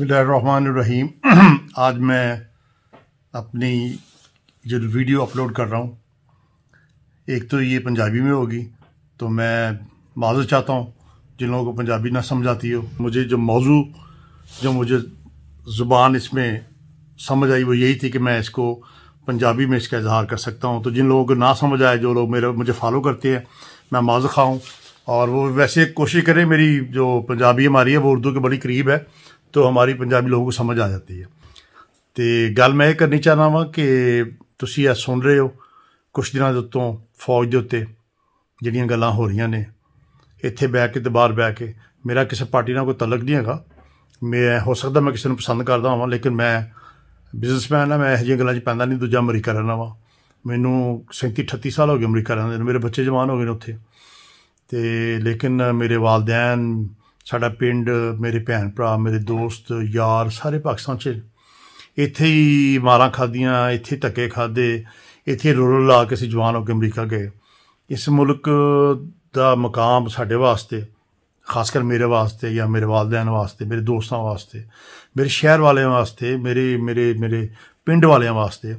बसमीम आज मैं अपनी जो वीडियो अपलोड कर रहा हूँ एक तो ये पंजाबी में होगी तो मैं माजर चाहता हूँ जिन लोगों को पंजाबी ना समझ आती हो मुझे जो मौजू जो मुझे ज़ुबान इसमें समझ आई वो यही थी कि मैं इसको पंजाबी में इसका इजहार कर सकता हूँ तो जिन लोगों को ना समझ आए जो लोग मेरे मुझे फॉलो करते हैं मैं माज खाऊँ और वो वैसे कोशिश करें मेरी जो पंजाबी हमारी है वो उर्दू के बड़ी करीब है ਤੋ ਹਮਾਰੀ ਪੰਜਾਬੀ लोगों ਸਮਝ ਆ ਜਾਂਦੀ ਹੈ ਤੇ ਗੱਲ ਮੈਂ ਇਹ ਕਰਨੀ ਚਾਹਨਾ ਵਾਂ ਕਿ ਤੁਸੀਂ ਇਹ ਸੁਣ ਰਹੇ ਹੋ ਕੁਝ ਦਿਨਾਂ ਦੇ ਉੱਤੋਂ ਫੌਜ ਦੇ ਉੱਤੇ ਜਿਹੜੀਆਂ ਗੱਲਾਂ ਹੋ ਰਹੀਆਂ ਨੇ ਇੱਥੇ ਬੈ ਕੇ ਦਬਾਰ ਬੈ ਕੇ ਮੇਰਾ ਕਿਸੇ ਪਾਰਟੀ ਨਾਲ ਕੋਈ ਤਲਕ ਨਹੀਂ ਹੈਗਾ ਮੈਂ ਹੋ ਸਕਦਾ ਮੈਂ ਕਿਸੇ ਨੂੰ ਪਸੰਦ ਕਰਦਾ ਹਾਂ ਲੇਕਿਨ ਮੈਂ ਬਿਜ਼ਨਸਮੈਨ ਆ ਮੈਂ ਇਹ ਜਿਹੀਆਂ ਗੱਲਾਂ 'ਚ ਪੈਂਦਾ ਨਹੀਂ ਦੂਜਾ ਅਮਰੀਕਾ ਰਹਿਣਾ ਵਾ ਮੈਨੂੰ 37 38 ਸਾਲ ਹੋ ਗਏ ਅਮਰੀਕਾ ਰਹਿੰਦੇ ਮੇਰੇ ਬੱਚੇ ਜਵਾਨ ਹੋ ਗਏ ਨੇ ਉੱਥੇ ਤੇ ਲੇਕਿਨ ਮੇਰੇ ਵਾਲਦਿਆਂ ਸਾਡਾ ਪਿੰਡ ਮੇਰੇ ਭੈਣ ਭਰਾ ਮੇਰੇ ਦੋਸਤ ਯਾਰ ਸਾਰੇ ਪਾਕਿਸਤਾਨ 'ਚ ਇੱਥੇ ਹੀ ਮਾਰਾਂ ਖਾਦੀਆਂ ਇੱਥੇ ਧੱਕੇ ਖਾਦੇ ਇੱਥੇ ਰੋਲ ਲਾ ਕੇ ਅਸੀਂ ਜਵਾਨ ਹੋ ਕੇ ਅਮਰੀਕਾ ਗਏ ਇਸ ਮੁਲਕ ਦਾ ਮਕਾਮ ਸਾਡੇ ਵਾਸਤੇ ਖਾਸ ਕਰ ਮੇਰੇ ਵਾਸਤੇ ਜਾਂ ਮੇਰੇ ਵਾਲਦਿਆਂ ਵਾਸਤੇ ਮੇਰੇ ਦੋਸਤਾਂ ਵਾਸਤੇ ਮੇਰੇ ਸ਼ਹਿਰ ਵਾਲਿਆਂ ਵਾਸਤੇ ਮੇਰੇ ਮੇਰੇ ਮੇਰੇ ਪਿੰਡ ਵਾਲਿਆਂ ਵਾਸਤੇ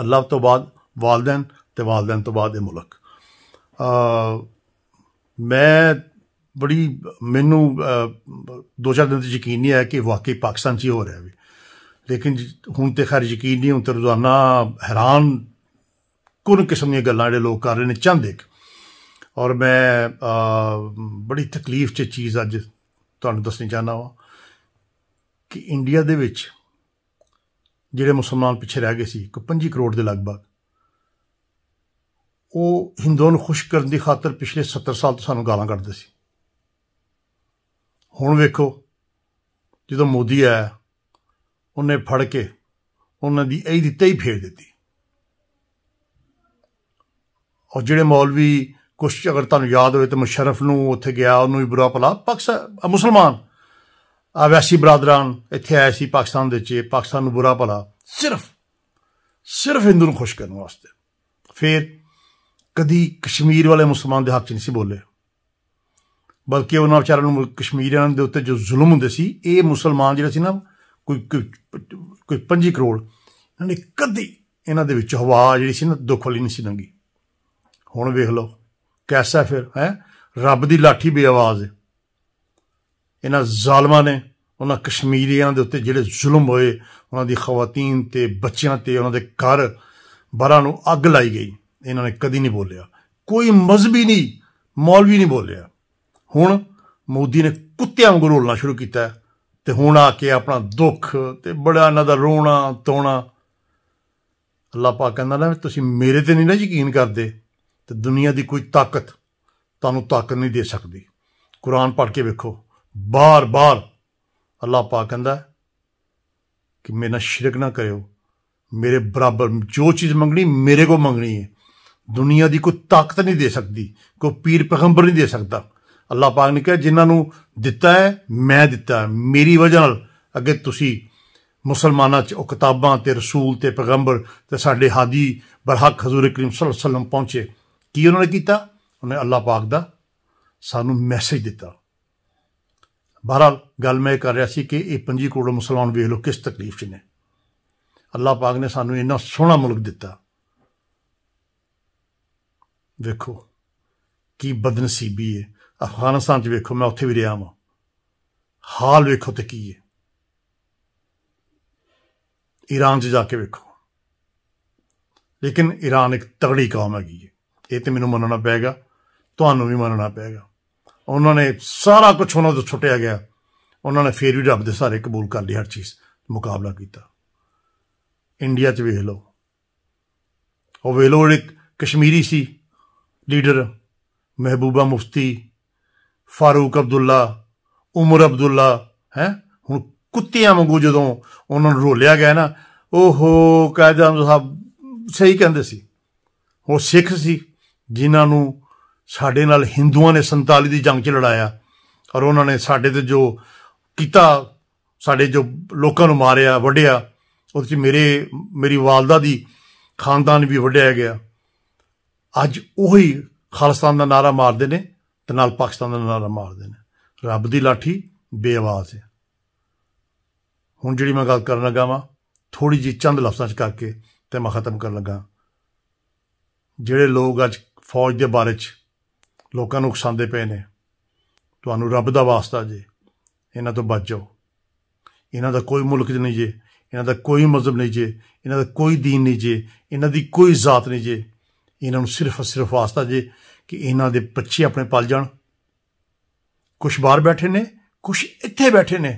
ਅੱਲਾਹ ਤੋਂ ਬਾਅਦ ਵਾਲਦਿਆਂ ਤੇ ਵਾਲਦਿਆਂ ਤੋਂ ਬਾਅਦ ਇਹ ਮੁਲਕ ਮੈਂ ਬੜੀ ਮੈਨੂੰ ਦੋ ਚਾਰ ਦਿਨ ਤੋਂ ਯਕੀਨ ਨਹੀਂ ਆਇਆ ਕਿ ਵਾਕਈ ਪਾਕਿਸਤਾਨ 'ਚ ਹੀ ਹੋ ਰਿਹਾ ਵੀ ਲੇਕਿਨ ਹੁਣ ਤੇ ਖੈਰ ਯਕੀਨ ਨਹੀਂ ਹੁੰਦਾ ਰੋਜ਼ਾਨਾ ਹੈਰਾਨ ਕੁਨ ਕਿਸਮ ਦੀਆਂ ਗੱਲਾਂ ਜਿਹੜੇ ਲੋਕ ਕਰ ਰਹੇ ਨੇ ਚੰਦ ਇੱਕ ਔਰ ਮੈਂ ਬੜੀ ਤਕਲੀਫ 'ਚ ਚੀਜ਼ ਅੱਜ ਤੁਹਾਨੂੰ ਦੱਸਣੀ ਚਾਹਨਾ ਵਾ ਕਿ ਇੰਡੀਆ ਦੇ ਵਿੱਚ ਜਿਹੜੇ ਮੁਸਲਮਾਨ ਪਿੱਛੇ ਰਹਿ ਗਏ ਸੀ ਕੋ 25 ਕਰੋੜ ਦੇ ਲਗਭਗ ਉਹ ਹਿੰਦੂਆਂ ਨੂੰ ਖੁਸ਼ ਕਰਨ ਦੀ ਖਾਤਰ ਪਿਛਲੇ 70 ਸਾਲ ਤੋਂ ਸਾਨੂੰ ਗਾਲਾਂ ਕੱਢਦੇ ਸੀ ਹੁਣ ਵੇਖੋ ਜਦੋਂ ਮੋਦੀ ਆਇਆ ਉਹਨੇ ਫੜ ਕੇ ਉਹਨਾਂ ਦੀ ਇਹ ਦਿੱਤੇ ਹੀ ਫੇਰ ਦਿੱਤੀ ਔਰ ਜਿਹੜੇ ਮੌਲਵੀ ਕੁਛ ਅਗਰ ਤੁਹਾਨੂੰ ਯਾਦ ਹੋਵੇ ਤੇ ਮੁਸ਼ਰਫ ਨੂੰ ਉੱਥੇ ਗਿਆ ਉਹਨੂੰ ਵੀ ਬੁਰਾ ਭਲਾ ਪਾਕਿਸਤਾਨ ਮੁਸਲਮਾਨ ਵੈਸੀ ਬਰਾਦਰਾਂ ਇੱਥੇ ਆਏ ਸੀ ਪਾਕਿਸਤਾਨ ਦੇ ਚ ਪਾਕਿਸਤਾਨ ਨੂੰ ਬੁਰਾ ਭਲਾ ਸਿਰਫ ਸਿਰਫ ਹਿੰਦੂ ਨੂੰ ਖੁਸ਼ ਕਰਨ ਵਾਸਤੇ ਫਿਰ ਕਦੀ ਕਸ਼ਮੀਰ ਵਾਲੇ ਮੁਸਲਮਾਨ ਦੇ ਹੱਕ 'ਚ ਨਹੀਂ ਸੀ ਬੋਲੇ ਬਲਕਿ ਉਹਨਾਂ ਵਿਚਾਰਿਆਂ ਨੂੰ ਕਸ਼ਮੀਰੀਆਂ ਦੇ ਉੱਤੇ ਜੋ ਜ਼ੁਲਮ ਹੁੰਦੇ ਸੀ ਇਹ ਮੁਸਲਮਾਨ ਜਿਹੜੇ ਸੀ ਨਾ ਕੋਈ ਕੋਈ 5 ਕਰੋੜ ਇਹਨਾਂ ਨੇ ਕਦੀ ਇਹਨਾਂ ਦੇ ਵਿੱਚ ਹਵਾ ਜਿਹੜੀ ਸੀ ਨਾ ਦੁੱਖ ਵਾਲੀ ਨਹੀਂ ਸੀ ਲੰਗੀ ਹੁਣ ਵੇਖ ਲਓ ਕੈਸਾ ਫਿਰ ਹੈ ਰੱਬ ਦੀ ਲਾਠੀ ਬੇਆਵਾਜ਼ ਹੈ ਇਹਨਾਂ ਜ਼ਾਲਮਾਂ ਨੇ ਉਹਨਾਂ ਕਸ਼ਮੀਰੀਆਂ ਦੇ ਉੱਤੇ ਜਿਹੜੇ ਜ਼ੁਲਮ ਹੋਏ ਉਹਨਾਂ ਦੀ ਖਵਾਤੀਨ ਤੇ ਬੱਚਿਆਂ ਤੇ ਉਹਨਾਂ ਦੇ ਘਰ ਬਰਾਂ ਨੂੰ ਅੱਗ ਲਾਈ ਗਈ ਇਹਨਾਂ ਨੇ ਕਦੀ ਨਹੀਂ ਬੋਲਿਆ ਕੋਈ ਮਜ਼ਬੀ ਨਹੀਂ ਮੌਲਵੀ ਨਹੀਂ ਬੋਲਿਆ ਹੁਣ ਮੋਦੀ ਨੇ ਕੁੱਤਿਆਂ ਵਾਂਗ ਰੋਲਣਾ ਸ਼ੁਰੂ ਕੀਤਾ ਤੇ ਹੁਣ ਆ ਕੇ ਆਪਣਾ ਦੁੱਖ ਤੇ ਬੜਾ ਇਹਨਾਂ ਦਾ ਰੋਣਾ ਤੋਣਾ ਅੱਲਾਹ ਪਾਕ ਕਹਿੰਦਾ ਨਾ ਤੁਸੀਂ ਮੇਰੇ ਤੇ ਨਹੀਂ ਨਾ ਯਕੀਨ ਕਰਦੇ ਤੇ ਦੁਨੀਆ ਦੀ ਕੋਈ ਤਾਕਤ ਤੁਹਾਨੂੰ ਤਾਕਤ ਨਹੀਂ ਦੇ ਸਕਦੀ ਕੁਰਾਨ ਪੜ੍ਹ ਕੇ ਵੇਖੋ ਬਾਰ-ਬਾਰ ਅੱਲਾਹ ਪਾਕ ਕਹਿੰਦਾ ਕਿ ਮੇਰੇ ਨਾਲ ਸ਼ਿਰਕ ਨਾ ਕਰਿਓ ਮੇਰੇ ਬਰਾਬਰ ਜੋ ਚੀਜ਼ ਮੰਗਣੀ ਮੇਰੇ ਕੋ ਮੰਗਣੀ ਹੈ ਦੁਨੀਆ ਦੀ ਕੋਈ ਤਾਕਤ ਨਹੀਂ ਦੇ ਸਕਦੀ ਕੋਈ ਪੀਰ ਪੈਗੰਬਰ ਨਹੀਂ ਦੇ ਸਕਦਾ ਅੱਲਾਹ ਪਾਕ ਨੇ ਕਿਹਾ ਜਿਨ੍ਹਾਂ ਨੂੰ ਦਿੱਤਾ ਹੈ ਮੈਂ ਦਿੱਤਾ ਮੇਰੀ ਵਜ੍ਹਾ ਨਾਲ ਅੱਗੇ ਤੁਸੀਂ ਮੁਸਲਮਾਨਾਂ 'ਚ ਉਹ ਕਿਤਾਬਾਂ ਤੇ ਰਸੂਲ ਤੇ ਪੈਗੰਬਰ ਤੇ ਸਾਡੇ ਹਾਦੀ ਬਰਹਕ ਹਜ਼ੂਰ ਕਰੀਮ ਸੱਲੱਲਾਹੁ ਅਲੈहि ਵਸੱਲਮ ਪਹੁੰਚੇ ਕੀ ਉਹਨਾਂ ਨੇ ਕੀਤਾ ਉਹਨੇ ਅੱਲਾਹ ਪਾਕ ਦਾ ਸਾਨੂੰ ਮੈਸੇਜ ਦਿੱਤਾ ਬਹਰਾਲ ਗੱਲ ਮੈਂ ਕਰ ਰਿਹਾ ਸੀ ਕਿ ਇਹ 5 ਕਰੋੜ ਮੁਸਲਮਾਨ ਵੇਖ ਲੋ ਕਿਸ ਤਕਲੀਫ 'ਚ ਨੇ ਅੱਲਾਹ ਪਾਕ ਨੇ ਸਾਨੂੰ ਇੰਨਾ ਸੋਹਣਾ ਮੁਲਕ ਦਿੱਤਾ ਵੇਖੋ ਕੀ ਬਦਨਸੀਬੀ ਹੈ ਅਫਗਾਨਿਸਤਾਨ 'ਚ ਵੇਖੋ ਮੈਂ ਉੱਥੇ ਵੀ ਰਿਹਾ ਹਾਂ ਹਾਲ ਵੇਖੋ ਤੇ ਕੀ ਹੈ ਈਰਾਨ 'ਚ ਜਾ ਕੇ ਵੇਖੋ ਲੇਕਿਨ ਈਰਾਨ ਇੱਕ ਤਗੜੀ ਕੌਮ ਹੈਗੀ ਇਹ ਤੇ ਮੈਨੂੰ ਮੰਨਣਾ ਪਏਗਾ ਤੁਹਾਨੂੰ ਵੀ ਮੰਨਣਾ ਪਏਗਾ ਉਹਨਾਂ ਨੇ ਸਾਰਾ ਕੁਝ ਉਹਨਾਂ ਤੋਂ ਛੁੱਟਿਆ ਗਿਆ ਉਹਨਾਂ ਨੇ ਫੇਰ ਵੀ ਰੱਬ ਦੇ ਸਾਰੇ ਕਬੂਲ ਕਰ ਲਿਆ ਹਰ ਚੀਜ਼ ਮੁਕਾਬਲਾ ਕੀਤਾ ਇੰਡੀਆ 'ਚ ਵੇਖ ਲਓ ਉਹ ਵੇਖ ਲਓ ਇੱਕ ਕਸ਼ਮੀਰੀ ਸੀ ਲੀਡਰ ਮਹਿਬੂਬਾ ਮੁਫਤੀ ਫਾਰੂਕ ਅਬਦੁੱਲਾ ਉਮਰ ਅਬਦੁੱਲਾ ਹੈ ਹੁਣ ਕੁੱਤਿਆਂ ਵਾਂਗੂ ਜਦੋਂ ਉਹਨਾਂ ਨੂੰ ਰੋਲਿਆ ਗਿਆ ਨਾ ਓਹੋ ਕਾਇਦ ਸਾਹਿਬ ਸਹੀ ਕਹਿੰਦੇ ਸੀ ਉਹ ਸਿੱਖ ਸੀ ਜਿਨ੍ਹਾਂ ਨੂੰ ਸਾਡੇ ਨਾਲ ਹਿੰਦੂਆਂ ਨੇ 47 ਦੀ ਜੰਗ 'ਚ ਲੜਾਇਆ ਔਰ ਉਹਨਾਂ ਨੇ ਸਾਡੇ ਤੇ ਜੋ ਕੀਤਾ ਸਾਡੇ ਜੋ ਲੋਕਾਂ ਨੂੰ ਮਾਰਿਆ ਵੱਢਿਆ ਉਹਦੇ 'ਚ ਮੇਰੇ ਮੇਰੀ ਵਾਲਦਾ ਦੀ ਖਾਨਦਾਨ ਵੀ ਵੱਢਿਆ ਗਿਆ ਅੱਜ ਉਹੀ ਖਾਲਸਾ ਦਾ ਨਾਰਾ ਮਾਰਦੇ ਨੇ ਤੇ ਨਾਲ ਪਾਕਿਸਤਾਨ ਦਾ ਨਾਰਾ ਮਾਰਦੇ ਨੇ ਰੱਬ ਦੀ ਲਾਠੀ ਬੇਆਵਾਜ਼ ਹੈ ਹੁਣ ਜਿਹੜੀ ਮੈਂ ਗੱਲ ਕਰਨ ਲੱਗਾ ਵਾਂ ਥੋੜੀ ਜੀ ਚੰਦ ਲਫ਼ਜ਼ਾਂ 'ਚ ਕਰਕੇ ਤੇ ਮੈਂ ਖਤਮ ਕਰਨ ਲੱਗਾ ਜਿਹੜੇ ਲੋਕ ਅੱਜ ਫੌਜ ਦੇ ਬਾਰੇ 'ਚ ਲੋਕਾਂ ਨੂੰ ਉਕਸਾਉਂਦੇ ਪਏ ਨੇ ਤੁਹਾਨੂੰ ਰੱਬ ਦਾ ਵਾਸਤਾ ਜੇ ਇਹਨਾਂ ਤੋਂ ਬਚ ਜਾਓ ਇਹਨਾਂ ਦਾ ਕੋਈ ਮੁਲਕ ਨਹੀਂ ਜੇ ਇਹਨਾਂ ਦਾ ਕੋਈ ਮਜ਼ਹਬ ਨਹੀਂ ਜੇ ਇਹਨਾਂ ਦਾ ਕੋਈ دین ਨਹੀਂ ਜੇ ਇਹਨਾਂ ਦੀ ਕੋਈ ਜ਼ਾਤ ਨਹੀਂ ਜੇ ਇਹਨਾਂ ਨੂੰ ਸਿਰਫ ਸਿਰਫ ਵਾਸਤਾ ਜੇ ਕਿ ਇਹਨਾਂ ਦੇ ਬੱਚੇ ਆਪਣੇ ਪਲ ਜਾਣ ਕੁਝ ਬਾਹਰ ਬੈਠੇ ਨੇ ਕੁਝ ਇੱਥੇ ਬੈਠੇ ਨੇ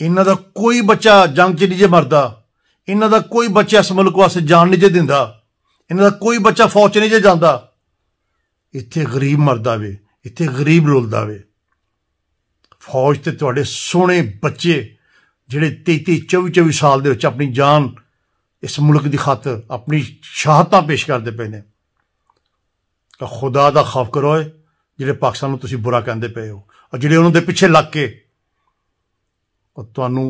ਇਹਨਾਂ ਦਾ ਕੋਈ ਬੱਚਾ ਜੰਗ 'ਚ ਨਹੀਂ ਜੇ ਮਰਦਾ ਇਹਨਾਂ ਦਾ ਕੋਈ ਬੱਚਾ ਇਸ ਮੁਲਕ ਵਾਸਤੇ ਜਾਨ ਨਹੀਂ ਜੇ ਦਿੰਦਾ ਇਹਨਾਂ ਦਾ ਕੋਈ ਬੱਚਾ ਫੌਜ 'ਚ ਨਹੀਂ ਜੇ ਜਾਂਦਾ ਇੱਥੇ ਗਰੀਬ ਮਰਦਾ ਵੇ ਇੱਥੇ ਗਰੀਬ ਰੁਲਦਾ ਵੇ ਫੌਜ ਤੇ ਤੁਹਾਡੇ ਸੋਹਣੇ ਬੱਚੇ ਜਿਹੜੇ 33 24 24 ਸਾਲ ਦੇ ਵਿੱਚ ਆਪਣੀ ਜਾਨ ਇਸ ਮੁਲਕ ਦੀ ਖਾਤਰ ਆਪਣੀ ਸ਼ਹਾਦਤਾਂ ਪੇਸ਼ ਕਰਦੇ ਪਏ ਨੇ ਤਾਂ ਖੁਦਾ ਦਾ ਖੌਫ ਕਰੋ ਜਿਹੜੇ ਪਾਕਿਸਤਾਨ ਨੂੰ ਤੁਸੀਂ ਬੁਰਾ ਕਹਿੰਦੇ ਪਏ ਹੋ ਔਰ ਜਿਹੜੇ ਉਹਨਾਂ ਦੇ ਪਿੱਛੇ ਲੱਗ ਕੇ ਔਰ ਤੁਹਾਨੂੰ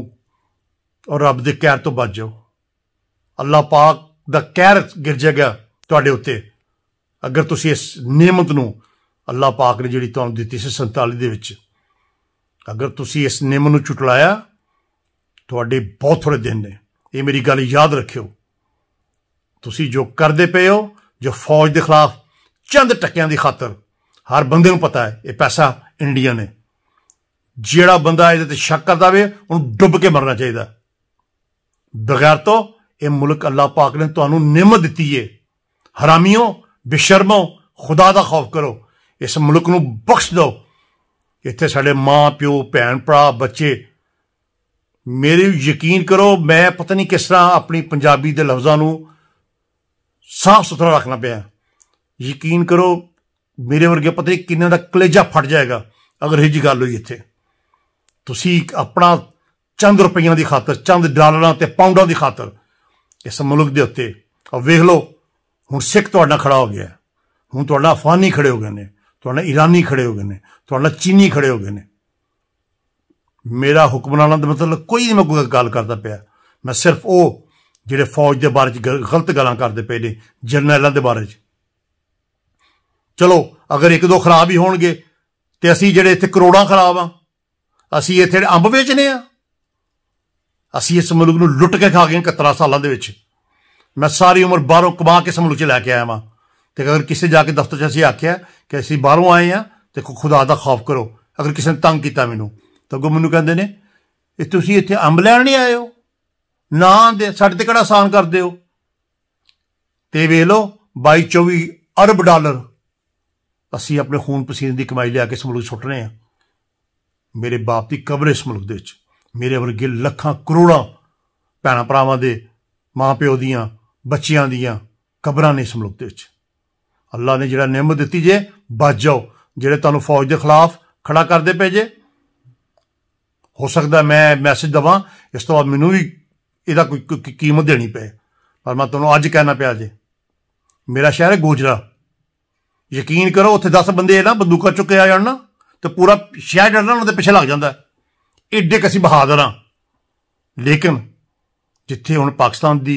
ਔਰ ਰੱਬ ਦੇ ਕਹਿਰ ਤੋਂ ਬਚ ਜਾਓ ਅੱਲਾਹ ਪਾਕ ਦਾ ਕਹਿਰ ਗਿਰ ਜਾਏਗਾ ਤੁਹਾਡੇ ਉੱਤੇ ਅਗਰ ਤੁਸੀਂ ਇਸ ਨਿਯਮਤ ਨੂੰ ਅੱਲਾਹ ਪਾਕ ਨੇ ਜਿਹੜੀ ਤੁਹਾਨੂੰ ਦਿੱਤੀ ਸੀ 47 ਦੇ ਵਿੱਚ ਅਗਰ ਤੁਸੀਂ ਇਸ ਨਿਯਮ ਨੂੰ ਚੁਟਲਾਇਆ ਤੁਹਾਡੇ ਬਹੁਤ ਥੋੜੇ ਦਿਨ ਨੇ ਇਹ ਮੇਰੀ ਗੱਲ ਯਾਦ ਰੱਖਿਓ ਤੁਸੀਂ ਜੋ ਕਰਦੇ ਪਏ ਹੋ ਜੋ ਫੌਜ ਦੇ ਖਿਲਾਫ ਚੰਦ ਟੱਕਿਆਂ ਦੀ ਖਾਤਰ ਹਰ ਬੰਦੇ ਨੂੰ ਪਤਾ ਹੈ ਇਹ ਪੈਸਾ ਇੰਡੀਅਨ ਹੈ ਜਿਹੜਾ ਬੰਦਾ ਇਹਦੇ ਤੇ ਸ਼ੱਕ ਕਰਦਾ ਵੇ ਉਹਨੂੰ ਡੁੱਬ ਕੇ ਮਰਨਾ ਚਾਹੀਦਾ ਬਗੈਰ ਤੋਂ ਇਹ ਮੁਲਕ ਅੱਲਾਹ ਪਾਕ ਨੇ ਤੁਹਾਨੂੰ ਨਿਮਤ ਦਿੱਤੀ ਏ ਹਰਾਮੀਆਂ ਬਿਸ਼ਰਮਾਂ ਖੁਦਾ ਦਾ ਖੌਫ ਕਰੋ ਇਸ ਮੁਲਕ ਨੂੰ ਬਖਸ਼ ਦਿਓ ਇੱਥੇ ਸਾਡੇ ਮਾਂ ਪਿਓ ਭੈਣ ਭਰਾ ਬੱਚੇ ਮੇਰੇ ਯਕੀਨ ਕਰੋ ਮੈਂ ਪਤਾ ਨਹੀਂ ਕਿਸ ਤਰ੍ਹਾਂ ਆਪਣੀ ਪੰਜਾਬੀ ਦੇ ਲਫ਼ਜ਼ਾਂ ਨੂੰ ਸਾਫ਼ ਸੁਥਰਾ ਰੱਖਣਾ ਪਿਆ ਯਕੀਨ ਕਰੋ ਮੇਰੇ ਵਰਗੇ ਪਤਾ ਨਹੀਂ ਦਾ ਕਲੇਜਾ ਫਟ ਜਾਏਗਾ ਅਗਰ ਇਹ ਜੀ ਗੱਲ ਹੋਈ ਇੱਥੇ ਤੁਸੀਂ ਆਪਣਾ ਚੰਦ ਰੁਪਈਆਂ ਦੀ ਖਾਤਰ ਚੰਦ ਡਾਲਰਾਂ ਤੇ ਪਾਉਂਡਾਂ ਦੀ ਖਾਤਰ ਇਸ ਮੁਲਕ ਦੇ ਉੱਤੇ ਆ ਵੇਖ ਲਓ ਹੁਣ ਸਿੱਖ ਤੁਹਾਡਾ ਖੜਾ ਹੋ ਗਿਆ ਹੁਣ ਤੁਹਾਡਾ ਫਾਨੀ ਖੜੇ ਹੋ ਗਏ ਨੇ ਤੁਹਾਡਾ ਇਰਾਨੀ ਖੜੇ ਹੋ ਗਏ ਨੇ ਤੁਹਾਡਾ ਚੀਨੀ ਖੜੇ ਹੋ ਗਏ ਨੇ ਮੇਰਾ ਹੁਕਮਰਾਨਾਂ ਦਾ ਮਤਲਬ ਕੋਈ ਨਹੀਂ ਮੈਂ ਗੱਲ ਕਰਦਾ ਪਿਆ ਮੈਂ ਸਿਰਫ ਉਹ ਜਿਹੜੇ ਫੌਜ ਦੇ ਬਾਰੇ ਚ ਗਲਤ ਗੱਲਾਂ ਕਰਦੇ ਪਏ ਨੇ ਜਰਨਲਾਂ ਦੇ ਬਾਰੇ ਚ ਚਲੋ ਅਗਰ ਇੱਕ ਦੋ ਖਰਾਬ ਹੀ ਹੋਣਗੇ ਤੇ ਅਸੀਂ ਜਿਹੜੇ ਇੱਥੇ ਕਰੋੜਾਂ ਖਰਾਬ ਆ ਅਸੀਂ ਇੱਥੇ ਅੰਬ ਵੇਚਨੇ ਆ ਅਸੀਂ ਇਸ ਮੁਲਕ ਨੂੰ ਲੁੱਟ ਕੇ ਖਾ ਗਏ 17 ਸਾਲਾਂ ਦੇ ਵਿੱਚ ਮੈਂ ਸਾਰੀ ਉਮਰ ਬਾਹਰੋਂ ਕਮਾ ਕੇ ਸਮਲੂ ਚ ਲੈ ਕੇ ਆਇਆ ਵਾਂ ਤੇ ਅਗਰ ਕਿਸੇ ਜਾ ਕੇ ਦਫ਼ਤਰ 'ਚ ਅਸੀਂ ਆਖਿਆ ਕਿ ਅਸੀਂ ਬਾਹਰੋਂ ਆਏ ਆ ਤੇ ਖੁਦਾ ਦਾ ਖੌਫ ਕਰੋ ਅਗਰ ਕਿਸੇ ਨੇ ਤੰਗ ਕੀਤਾ ਮੈਨੂੰ ਤਾਂ ਅੱਗੋਂ ਮੈਨੂੰ ਕਹਿੰਦੇ ਨੇ ਇਹ ਤੁਸੀਂ ਇੱਥੇ ਅੰਬ ਲੈਣ ਨਹੀਂ ਆਏ ਹੋ ਨਾ ਦੇ ਸਾਡੇ ਤੇ ਕਿਹੜਾ ਆਸਾਨ ਕਰਦੇ ਹੋ ਤੇ ਵੇਖ ਲਓ 22 24 ਅਰਬ ਡਾਲਰ ਅਸੀਂ ਆਪਣੇ ਖੂਨ ਪਸੀਨੇ ਦੀ ਕਮਾਈ ਲਿਆ ਕੇ ਇਸ ਮੁਲਕ ਸੁੱਟ ਰਹੇ ਆ ਮੇਰੇ ਬਾਪ ਦੀ ਕਬਰ ਇਸ ਮੁਲਕ ਦੇ ਵਿੱਚ ਮੇਰੇ ਵਰਗੇ ਲੱਖਾਂ ਕਰੋੜਾਂ ਭੈਣਾ ਭਰਾਵਾਂ ਦੇ ਮਾਪਿਓ ਦੀਆਂ ਬੱਚਿਆਂ ਦੀਆਂ ਕਬਰਾਂ ਨੇ ਇਸ ਮੁਲਕ ਦੇ ਵਿੱਚ ਅੱਲਾ ਨੇ ਜਿਹੜਾ ਨਿਮਤ ਦਿੱਤੀ ਜੇ ਬਚ ਜਾਓ ਜਿਹੜੇ ਤੁਹਾਨੂੰ ਫੌਜ ਦੇ ਖਿਲਾਫ ਖੜਾ ਕਰਦੇ ਪਏ ਜੇ ਹੋ ਸਕਦਾ ਮੈਂ ਮੈਸੇਜ ਦਵਾਂ ਇਸ ਤੋਂ ਬਾਅਦ ਮੈਨੂੰ ਵੀ ਇਹਦਾ ਕੋਈ ਕੀਮਤ ਦੇਣੀ ਪਏ ਪਰ ਮੈਂ ਤੁਹਾਨੂੰ ਅੱਜ ਕਹਿਣਾ ਪਿਆ ਜੇ ਮੇਰਾ ਸ਼ਹਿਰ ਹੈ ਗੋਜਰਾ ਯਕੀਨ ਕਰੋ ਉੱਥੇ 10 ਬੰਦੇ ਨਾ ਬੰਦੂਕਾਂ ਚੁੱਕੇ ਆ ਜਾਣ ਨਾ ਤੇ ਪੂਰਾ ਸ਼ਹਿਰ ਜਿਹੜਾ ਉਹਨਾਂ ਦੇ ਪਿੱਛੇ ਲੱਗ ਜਾਂਦਾ ਏਡੇ ਅਸੀਂ ਬਹਾਦਰ ਆ ਲੇਕਿਨ ਜਿੱਥੇ ਹੁਣ ਪਾਕਿਸਤਾਨ ਦੀ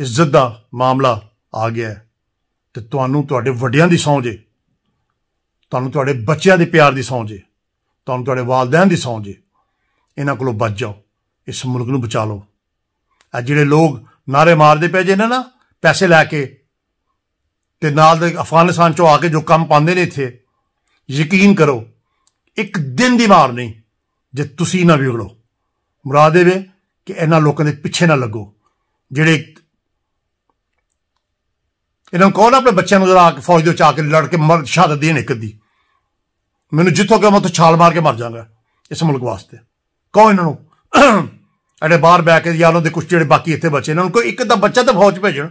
ਇੱਜ਼ਤ ਦਾ ਮਾਮਲਾ ਆ ਗਿਆ ਤੇ ਤੁਹਾਨੂੰ ਤੁਹਾਡੇ ਵੱਡਿਆਂ ਦੀ ਸੌਂ ਜੇ ਤੁਹਾਨੂੰ ਤੁਹਾਡੇ ਬੱਚਿਆਂ ਦੇ ਪਿਆਰ ਦੀ ਸੌਂ ਜੇ ਤੁਹਾਨੂੰ ਤੁਹਾਡੇ ਵਾਲਦਿਆਂ ਦੀ ਸੌਂ ਜੇ ਇਹਨਾਂ ਕੋਲੋਂ ਬਚ ਜਾਓ ਇਸ ਮੁਲਕ ਨੂੰ ਬਚਾ ਲਓ ਆ ਜਿਹੜੇ ਲੋਕ ਨਾਰੇ ਮਾਰਦੇ ਪਏ ਜੇ ਨਾ ਪੈਸੇ ਲੈ ਕੇ ਤੇ ਨਾਲ ਦੇ ਅਫਗਾਨਿਸਤਾਨ ਚੋਂ ਆ ਕੇ ਜੋ ਕੰਮ ਪਾਉਂਦੇ ਨੇ ਇੱਥੇ ਯਕੀਨ ਕਰੋ ਇੱਕ ਦਿਨ ਦੀ ਮਾਰ ਨਹੀਂ ਜੇ ਤੁਸੀਂ ਨਾ ਵਿਗੜੋ ਮੁਰਾਦ ਇਹ ਵੇ ਕਿ ਇਹਨਾਂ ਲੋਕਾਂ ਦੇ ਪਿੱਛੇ ਨਾ ਲੱਗੋ ਜਿਹੜੇ ਇਹਨਾਂ ਕੋਲ ਆਪਣੇ ਬੱਚਿਆਂ ਨੂੰ ਜਰਾ ਫੌਜ ਦੇ ਵਿੱਚ ਆ ਕੇ ਲੜ ਕੇ ਮਰ ਸ਼ਹਾਦਤ ਦੇਣ ਇੱਕ ਦੀ ਮੈਨੂੰ ਜਿੱਥੋਂ ਕਿ ਮੈਂ ਉੱਥੋਂ ਛਾਲ ਮਾਰ ਕੇ ਮਰ ਜਾਗਾ ਇਸ ਮੁਲਕ ਵਾਸਤੇ ਕੋ ਇਹਨਾਂ ਨੂੰ ਅੜੇ ਬਾਹਰ ਬੈ ਕੇ ਯਾਰਾਂ ਦੇ ਕੁਝ ਜਿਹੜੇ ਬਾਕੀ ਇੱਥੇ ਬੱਚੇ ਇਹਨਾਂ ਨੂੰ ਕੋਈ ਇੱਕ ਤਾਂ ਬੱਚਾ ਤਾਂ ਫੌਜ ਭੇਜਣ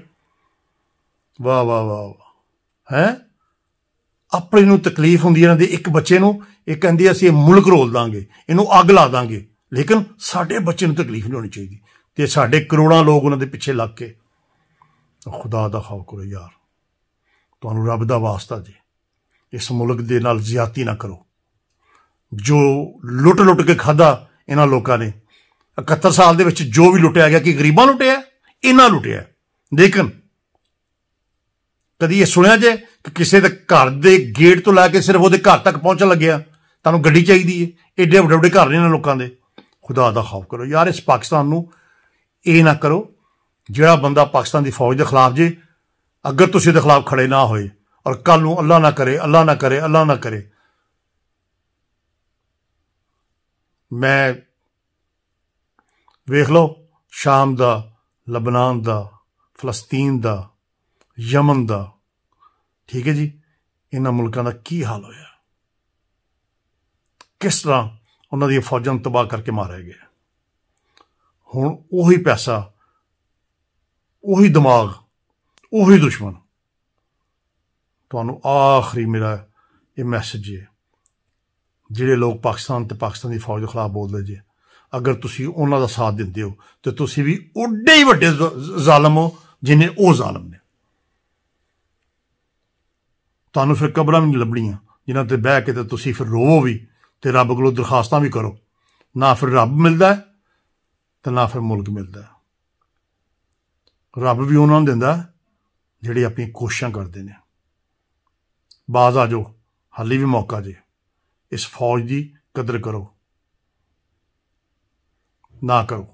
ਵਾ ਵਾ ਵਾ ਹੈ ਆਪਣੇ ਨੂੰ ਤਕਲੀਫ ਹੁੰਦੀ ਇਹਨਾਂ ਦੇ ਇੱਕ ਬੱਚੇ ਨੂੰ ਇਹ ਕਹਿੰਦੀ ਅਸੀਂ ਇਹ ਮੁਲਕ ਰੋਲ ਦਾਂਗੇ ਇਹਨੂੰ ਅੱਗ ਲਾ ਦਾਂਗੇ ਲੇਕਿਨ ਸਾਡੇ ਬੱਚੇ ਨੂੰ ਤਕਲੀਫ ਨਹੀਂ ਹੋਣੀ ਚਾਹੀਦੀ ਤੇ ਸਾਡੇ ਕਰੋੜਾਂ ਲੋਕ ਉਹਨਾਂ ਦੇ ਪਿੱਛੇ ਲੱਗ ਕੇ ਖੁਦਾ ਦਾ ਖੌਫ ਕਰੋ ਯਾਰ ਤੁਹਾਨੂੰ ਰੱਬ ਦਾ ਵਾਸਤਾ ਜੀ ਇਸ ਮੁਲਕ ਦੇ ਨਾਲ ਜ਼ਿਆਤੀ ਨਾ ਕਰੋ ਜੋ ਲੁੱਟ ਲੁੱਟ ਕੇ ਖਾਦਾ ਇਹਨਾਂ ਲੋਕਾਂ ਨੇ 71 ਸਾਲ ਦੇ ਵਿੱਚ ਜੋ ਵੀ ਲੁੱਟਿਆ ਗਿਆ ਕਿ ਗਰੀਬਾਂ ਲੁੱਟਿਆ ਇਹਨਾਂ ਲੁੱਟਿਆ ਲੇਕਿਨ ਕਦੀ ਇਹ ਸੁਣਿਆ ਜੇ ਕਿ ਕਿਸੇ ਦੇ ਘਰ ਦੇ ਗੇਟ ਤੋਂ ਲਾ ਕੇ ਸਿਰਫ ਉਹਦੇ ਘਰ ਤੱਕ ਪਹੁੰਚਣ ਲੱਗਿਆ ਤੁਹਾਨੂੰ ਗੱਡੀ ਚਾਹੀਦੀ ਏ ਏਡੇ ਵੱਡੇ ਵੱਡੇ ਘਰ ਨੇ ਇਹਨਾਂ ਲੋਕਾਂ ਦੇ ਖੁਦਾ ਦਾ ਖੌਫ ਕਰੋ ਯਾਰ ਇਸ ਪਾਕਿਸਤਾਨ ਨੂੰ ਇਹ ਨਾ ਕਰੋ ਜਿਹੜਾ ਬੰਦਾ ਪਾਕਿਸਤਾਨ ਦੀ ਫੌਜ ਦੇ ਖਿਲਾਫ ਜੇ ਅਗਰ ਤੁਸੀਂ ਦੇ ਖਿਲਾਫ ਖੜੇ ਨਾ ਹੋਏ ਔਰ ਕੱਲ ਨੂੰ ਅੱਲਾ ਨਾ ਕਰੇ ਅੱਲਾ ਨਾ ਕਰੇ ਅੱਲਾ ਨਾ ਕਰੇ ਮੈਂ ਵੇਖ ਲਓ ਸ਼ਾਮ ਦਾ ਲਬਨਾਨ ਦਾ ਫਲਸਤੀਨ ਦਾ ਯਮਨ ਦਾ ਠੀਕ ਹੈ ਜੀ ਇਹਨਾਂ ਮੁਲਕਾਂ ਦਾ ਕੀ ਹਾਲ ਹੋਇਆ ਕਿਸ ਤਰ੍ਹਾਂ ਉਹਨਾਂ ਦੀਆਂ ਫੌਜਾਂ ਨੂੰ ਤਬਾਹ ਕਰਕੇ ਮਾਰਿਆ ਗਿਆ ਹੁਣ ਉਹੀ ਪੈਸਾ ਉਹੀ ਦਿਮਾਗ ਉਹੀ ਦੁਸ਼ਮਣ ਤੁਹਾਨੂੰ ਆਖਰੀ ਮੇਰਾ ਇਹ ਮੈਸੇਜ ਹੈ ਜਿਹੜੇ ਲੋਕ ਪਾਕਿਸਤਾਨ ਤੇ ਪਾਕਿਸਤਾਨ ਦੀ ਫੌਜ ਦੇ ਖਿਲਾਫ ਬੋਲਦੇ ਜੇ ਅਗਰ ਤੁਸੀਂ ਉਹਨਾਂ ਦਾ ਸਾਥ ਦਿੰਦੇ ਹੋ ਤੇ ਤੁਸੀਂ ਵੀ ਓਡੇ ਹੀ ਵੱਡੇ ਜ਼ਾਲਮ ਹੋ ਜਿਨੇ ਉਹ ਜ਼ਾਲਮ ਨੇ ਤੁਹਾਨੂੰ ਫਿਰ ਕਬਰਾਂ ਵੀ ਨਹੀਂ ਲੱਭਣੀਆਂ ਜਿਨ੍ਹਾਂ ਤੇ ਬਹਿ ਕੇ ਤੇ ਤੁਸੀਂ ਫਿਰ ਰੋਵੋ ਵੀ ਤੇ ਰੱਬ ਕੋਲੋਂ ਦਰਖਾਸਤਾਂ ਵੀ ਕਰੋ ਨਾ ਫਿਰ ਰੱਬ ਮਿਲਦਾ ਤੇ ਨਾ ਫਿਰ ਮੁਲਕ ਮਿਲਦਾ ਰੱਬ ਵੀ ਉਹਨਾਂ ਨੂੰ ਦਿੰਦਾ ਜਿਹੜੇ ਆਪਣੀ ਕੋਸ਼ਿਸ਼ਾਂ ਕਰਦੇ ਨੇ ਬਾਜ਼ ਆ ਜਾਓ ਹਾਲੀ ਵੀ ਮੌਕਾ ਜੇ ਇਸ ਫੌਜ ਦੀ ਕਦਰ ਕਰੋ ਨਾ ਕਰੋ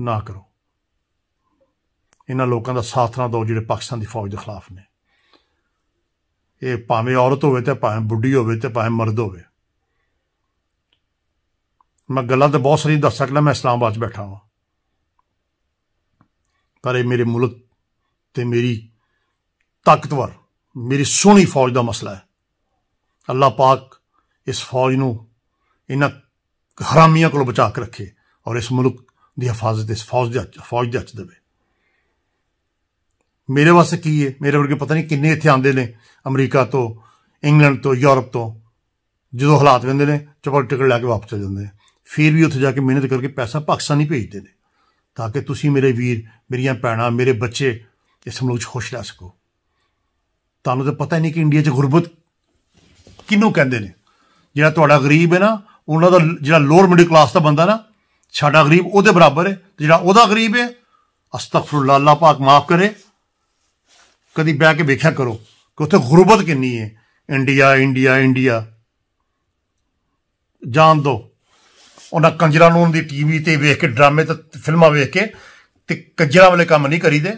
ਨਾ ਕਰੋ ਇਹਨਾਂ ਲੋਕਾਂ ਦਾ ਸਾਥ ਨਾ ਦਿਓ ਜਿਹੜੇ ਪਾਕਿਸਤਾਨ ਦੀ ਫੌਜ ਦੇ ਖਿਲਾਫ ਨੇ ਇਹ ਭਾਵੇਂ ਔਰਤ ਹੋਵੇ ਤੇ ਭਾਵੇਂ ਬੁੱਢੀ ਹੋਵੇ ਤੇ ਭਾਵੇਂ ਮਰਦ ਹੋਵੇ ਮੈਂ ਗੱਲਾਂ ਤਾਂ ਬਹੁਤ ਸਾਰੀ ਦੱਸ ਸਕਦਾ ਮੈਂ ਇਸਲਾਮਾਬਾਦ 'ਚ ਬੈਠਾ ਹਾਂ ਪਰ ਇਹ ਮੇਰੇ ਮੁਲਕ ਤੇ ਮੇਰੀ ਤਾਕਤਵਰ ਮੇਰੀ ਸੋਹਣੀ ਫੌਜ ਦਾ ਮਸਲਾ ਹੈ ਅੱਲਾਹ ਪਾਕ ਇਸ ਫੌਜ ਨੂੰ ਇਹਨਾਂ ਹਰਾਮੀਆਂ ਕੋਲੋਂ ਬਚਾ ਕੇ ਰੱਖੇ ਔਰ ਇਸ ਮੁਲਕ ਦੀ ਹਫਾਜ਼ਤ ਇਸ ਫੌਜ ਦੇ ਫੌਜ ਦੇ ਹੱਥ ਦੇਵੇ ਮੇਰੇ ਵਾਸਤੇ ਕੀ ਹੈ ਮੇਰੇ ਵਰਗੇ ਪਤਾ ਨਹੀਂ ਕਿੰਨੇ ਇੱਥੇ ਆਂਦੇ ਨੇ ਅਮਰੀਕਾ ਤੋਂ ਇੰਗਲੈਂਡ ਤੋਂ ਯੂਰਪ ਤੋਂ ਜਦੋਂ ਹਾਲਾਤ ਵੰਦੇ ਨੇ ਚਪਲ ਟਿਕਟ ਲੈ ਕੇ ਵਾਪਸ ਚਲੇ ਜਾਂਦੇ ਫਿਰ ਵੀ ਉੱਥੇ ਜਾ ਕੇ ਮਿਹਨਤ ਕਰਕੇ ਪੈਸਾ ਪਾਕਿਸਤਾਨ ਹੀ ਭੇਜਦੇ ਨੇ ਤਾਂ ਕਿ ਤੁਸੀਂ ਮੇਰੇ ਵੀਰ ਮੇਰੀਆਂ ਭੈਣਾਂ ਮੇਰੇ ਬੱਚੇ ਇਸ ਮੁਲਕ 'ਚ ਖੁਸ਼ ਰਹਿ ਸਕੋ ਤੁਹਾਨੂੰ ਤਾਂ ਪਤਾ ਨਹੀਂ ਕਿ ਇੰਡੀਆ 'ਚ ਗੁਰਬਤ ਕਿੰਨੂੰ ਕਹਿੰਦੇ ਨੇ ਜਿਹੜਾ ਤੁਹਾਡਾ ਗਰੀਬ ਹੈ ਨਾ ਉਹਨਾਂ ਦਾ ਜਿਹੜਾ ਲੋਅਰ ਮਿਡਲ ਕਲਾਸ ਦਾ ਬੰਦਾ ਨਾ ਸਾਡਾ ਗਰੀਬ ਉਹਦੇ ਬਰਾਬਰ ਹੈ ਤੇ ਜਿਹੜਾ ਉਹਦਾ ਗਰੀਬ ਹੈ ਅਸਤਗਫਰੁਲlah ਅੱਲਾਹ ਪਾਕ ਮਾਫ ਕਰੇ ਕਦੀ ਬੈ ਕੇ ਵੇਖਿਆ ਕਰੋ ਕਿ ਉੱਥੇ ਗੁਰਬਤ ਕਿੰਨੀ ਹੈ ਇੰਡੀਆ ਇੰਡੀਆ ਇੰਡੀਆ ਜਾਣ ਦੋ ਉਹਨਾਂ ਕੰਜਰਾਂ ਨੂੰ ਦੀ ਟੀਵੀ ਤੇ ਵੇਖ ਕੇ ਡਰਾਮੇ ਤੇ ਫਿਲਮਾਂ ਵੇਖ ਕੇ ਤੇ ਕੰਜਰਾਂ ਵਾਲੇ ਕੰਮ ਨਹੀਂ ਕਰੀਦੇ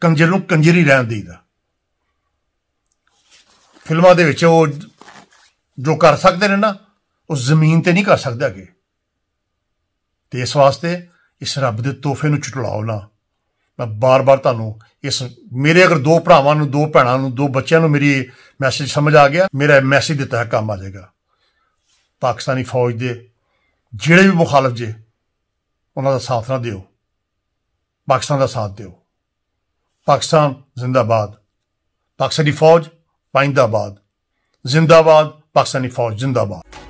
ਕੰਜਰ ਨੂੰ ਕੰਜਰੀ ਰਹਿਣ ਦੇਈਦਾ ਫਿਲਮਾਂ ਦੇ ਵਿੱਚ ਉਹ ਜੋ ਕਰ ਸਕਦੇ ਨੇ ਨਾ ਉਹ ਜ਼ਮੀਨ ਤੇ ਨਹੀਂ ਕਰ ਸਕਦੇ ਅਗੇ ਤੇ ਇਸ ਵਾਸਤੇ ਇਸ ਰੱਬ ਦੇ ਤੋਹਫੇ ਨੂੰ ਚਟਲਾਓ ਨਾ ਮੈਂ ਬਾਰ-ਬਾਰ ਤੁਹਾਨੂੰ ਇਸ ਮੇਰੇ ਅਗਰ ਦੋ ਭਰਾਵਾਂ ਨੂੰ ਦੋ ਭੈਣਾਂ ਨੂੰ ਦੋ ਬੱਚਿਆਂ ਨੂੰ ਮੇਰੀ ਮੈਸੇਜ ਸਮਝ ਆ ਗਿਆ ਮੇਰਾ ਮੈਸੇਜ ਦਿੱਤਾ ਹੈ ਕੰਮ ਆ ਜਾਏਗਾ ਪਾਕਿਸਤਾਨੀ ਫੌਜ ਦੇ ਜਿਹੜੇ ਵੀ ਮੁਖਾਲਫ ਜੇ ਉਹਨਾਂ ਦਾ ਸਾਥ ਨਾ ਦਿਓ ਪਾਕਿਸਤਾਨ ਦਾ ਸਾਥ ਦਿਓ ਪਾਕਿਸਤਾਨ ਜ਼ਿੰਦਾਬਾਦ ਪਾਕਿਸਤਾਨੀ ਫੌਜ ਪਾਇੰਦਾਬਾਦ ਜ਼ਿੰਦਾਬਾਦ ਪਾਕਿਸਤਾਨੀ ਫੌਜ ਜ਼ਿੰਦਾਬਾਦ